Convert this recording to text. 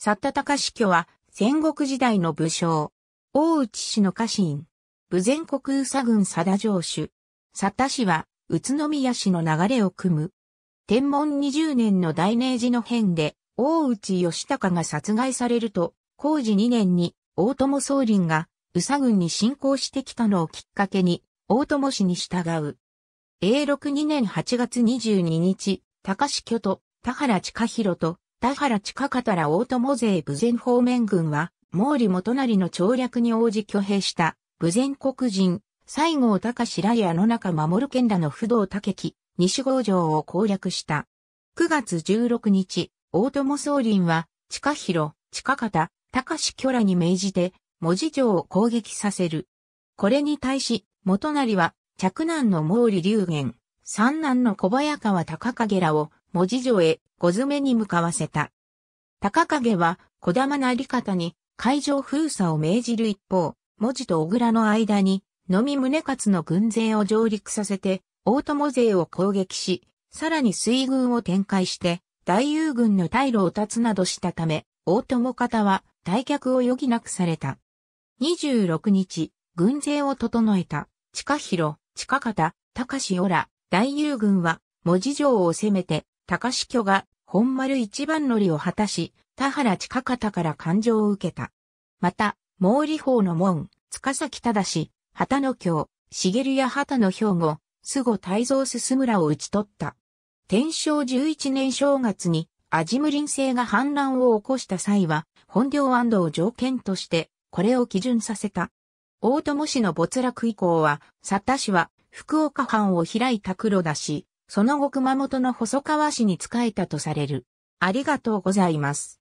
佐田隆史氏は戦国時代の武将。大内氏の家臣。武前国宇佐郡佐田城主。佐田氏は宇都宮氏の流れを組む。天文20年の大明治の変で大内義高が殺害されると、工事2年に大友宗林が宇佐郡に侵攻してきたのをきっかけに大友氏に従う。永禄2年8月22日、高志居と田原近弘と田原近方ら大友勢武前方面軍は、毛利元就の調略に応じ挙兵した、武前国人、西郷隆らや野中守県らの不動武樹、西郷城を攻略した。9月16日、大友総林は、近広、近方、隆志巨らに命じて、文字城を攻撃させる。これに対し、元就は、嫡男の毛利龍玄、三男の小早川隆景らを、文字城へご詰めに向かわせた。高影は小玉なり方に会場封鎖を命じる一方、文字と小倉の間に、のみ宗勝の軍勢を上陸させて、大友勢を攻撃し、さらに水軍を展開して、大友軍の退路を断つなどしたため、大友方は退却を余儀なくされた。26日、軍勢を整えた、近広、近方、高志おら、大友軍は、文字城を攻めて、高志巨が本丸一番乗りを果たし、田原近方から感情を受けた。また、毛利法の門、塚崎忠、旗の京、茂や旗の兵庫、菅後泰造進村を討ち取った。天正11年正月に、アジム林制が反乱を起こした際は、本領安堵を条件として、これを基準させた。大友氏の没落以降は、佐田氏は、福岡藩を開いた黒田氏、その後熊本の細川市に仕えたとされる。ありがとうございます。